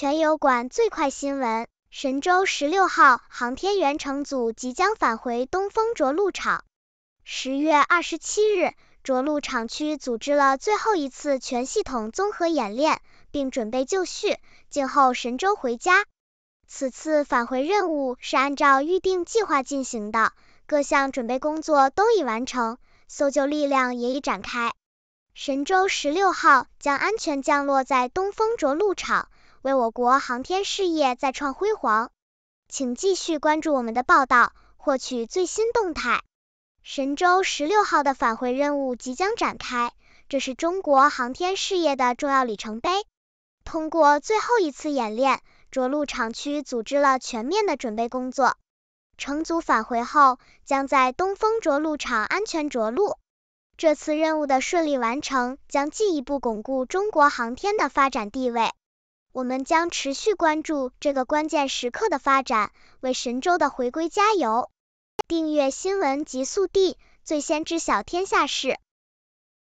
全油管最快新闻：神舟十六号航天员乘组即将返回东风着陆场。十月二十七日，着陆场区组织了最后一次全系统综合演练，并准备就绪，静候神舟回家。此次返回任务是按照预定计划进行的，各项准备工作都已完成，搜救力量也已展开。神舟十六号将安全降落在东风着陆场。为我国航天事业再创辉煌，请继续关注我们的报道，获取最新动态。神舟十六号的返回任务即将展开，这是中国航天事业的重要里程碑。通过最后一次演练，着陆场区组织了全面的准备工作。乘组返回后，将在东风着陆场安全着陆。这次任务的顺利完成，将进一步巩固中国航天的发展地位。我们将持续关注这个关键时刻的发展，为神舟的回归加油！订阅新闻极速递，最先知晓天下事。